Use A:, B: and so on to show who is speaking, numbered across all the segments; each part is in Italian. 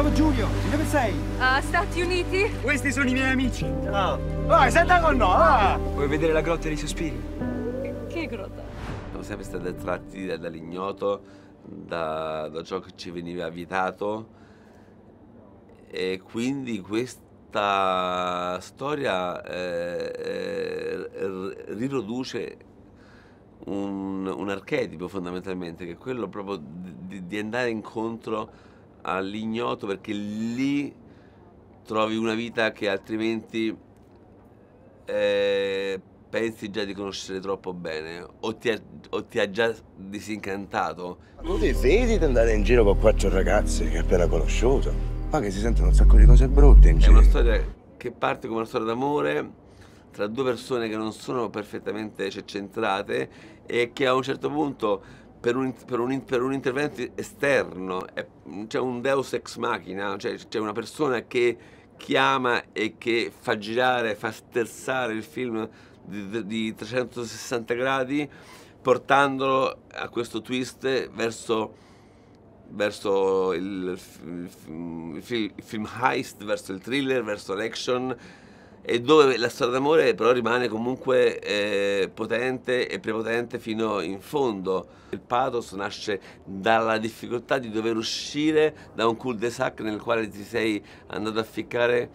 A: Sono Giulio, di dove sei?
B: Ah, Stati Uniti.
C: Questi sono i miei amici. Ciao. Vai, ah, senta con noi, ah.
D: Vuoi vedere la grotta dei sospiri?
C: Che, che grotta?
D: Siamo sempre stati attratti dall'ignoto, da, da ciò che ci veniva vietato e quindi questa storia eh, eh, riproduce un, un, archetipo fondamentalmente, che è quello proprio di, di andare incontro all'ignoto perché lì trovi una vita che altrimenti eh, pensi già di conoscere troppo bene o ti ha, o ti ha già disincantato. Non ti vedi di andare
B: in giro con quattro ragazzi che hai appena conosciuto? Ma che si sentono un sacco di cose brutte in giro.
D: È una storia che parte come una storia d'amore tra due persone che non sono perfettamente cioè, centrate e che a un certo punto per un, per, un, per un, intervento esterno, c'è un deus ex machina, cioè c'è una persona che chiama e che fa girare, fa sterzare il film di, di 360 gradi portandolo a questo twist verso, verso il, il, il, il film heist, verso il thriller, verso l'action e dove la storia d'amore però rimane comunque eh, potente e prepotente fino in fondo. Il pathos nasce dalla difficoltà di dover uscire da un cul-de-sac nel quale ti sei andato a ficcare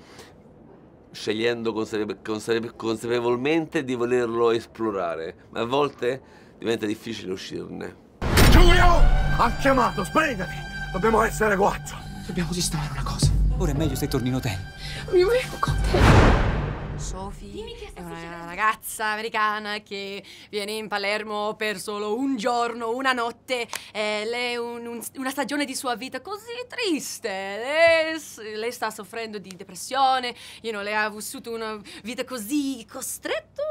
D: scegliendo consapevo consapevolmente di volerlo esplorare, ma a volte diventa difficile uscirne.
B: Giulio! Ha chiamato, sbrigati!
A: Dobbiamo essere quattro! Dobbiamo sistemare una cosa. Ora è meglio se torni in hotel.
C: Mi vengo con te. Sophie è una ragazza americana che viene in Palermo per solo un giorno, una notte. Eh, lei un, un, una stagione di sua vita così triste. Lei, lei sta soffrendo di depressione. You know, lei ha vissuto una vita così costretta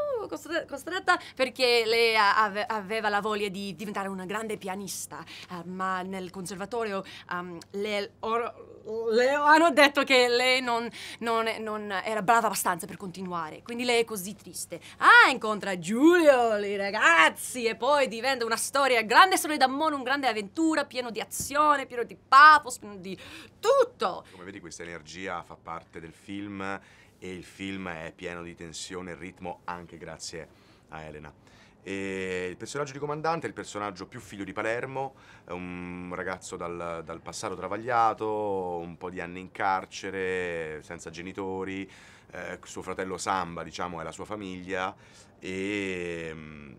C: costretta perché lei aveva la voglia di diventare una grande pianista, eh, ma nel conservatorio um, le, or, le hanno detto che lei non, non, non, era brava abbastanza per continuare, quindi lei è così triste. Ah, incontra Giulio, i ragazzi, e poi diventa una storia grande storia d'amore, un grande avventura, pieno di azione, pieno di pathos, pieno di tutto.
B: Come vedi questa energia fa parte del film e il film è pieno di tensione e ritmo anche grazie a Elena. E il personaggio di comandante è il personaggio più figlio di Palermo, è un ragazzo dal, dal passato travagliato, un po' di anni in carcere, senza genitori, eh, suo fratello Samba diciamo è la sua famiglia e, mm,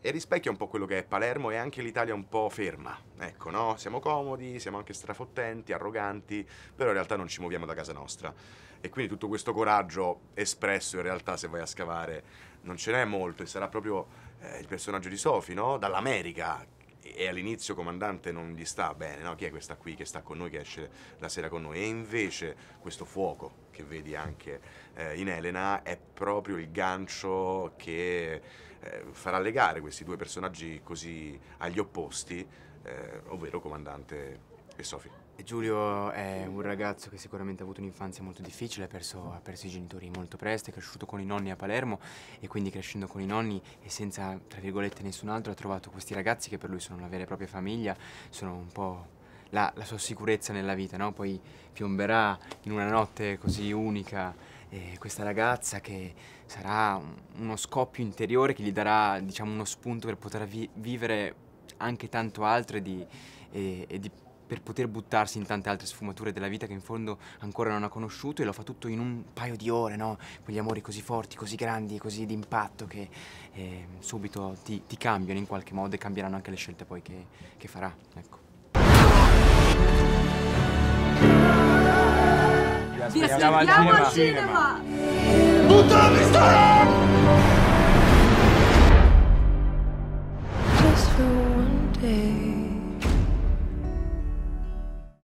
B: e, rispecchia un po' quello che è Palermo e anche l'Italia un po' ferma, ecco no? Siamo comodi, siamo anche strafottenti, arroganti, però in realtà non ci muoviamo da casa nostra e quindi tutto questo coraggio espresso in realtà se vai a scavare non ce n'è molto e sarà proprio eh, il personaggio di Sophie, no? Dall'America e all'inizio comandante non gli sta bene, no? chi è questa qui che sta con noi, che esce la sera con noi? E invece questo fuoco che vedi anche eh, in Elena è proprio il gancio che eh, farà legare questi due personaggi così agli opposti, eh, ovvero comandante e Sofia.
A: Giulio è un ragazzo che sicuramente ha avuto un'infanzia molto difficile, ha perso, ha perso, i genitori molto presto, è cresciuto con i nonni a Palermo e quindi crescendo con i nonni e senza, tra virgolette, nessun altro ha trovato questi ragazzi che per lui sono una vera e propria famiglia, sono un po' la, la sua sicurezza nella vita, no? Poi piomberà in una notte così unica eh, questa ragazza che sarà uno scoppio interiore che gli darà, diciamo, uno spunto per poter vi vivere anche tanto altro e di, e, e di per poter buttarsi in tante altre sfumature della vita che in fondo ancora non ha conosciuto e lo fa tutto in un paio di ore, no? Quegli amori così forti, così grandi, così d'impatto che eh, subito ti, ti, cambiano in qualche modo e cambieranno anche le scelte poi che, che farà, ecco. Vi aspettiamo al cinema!
B: cinema. Buttami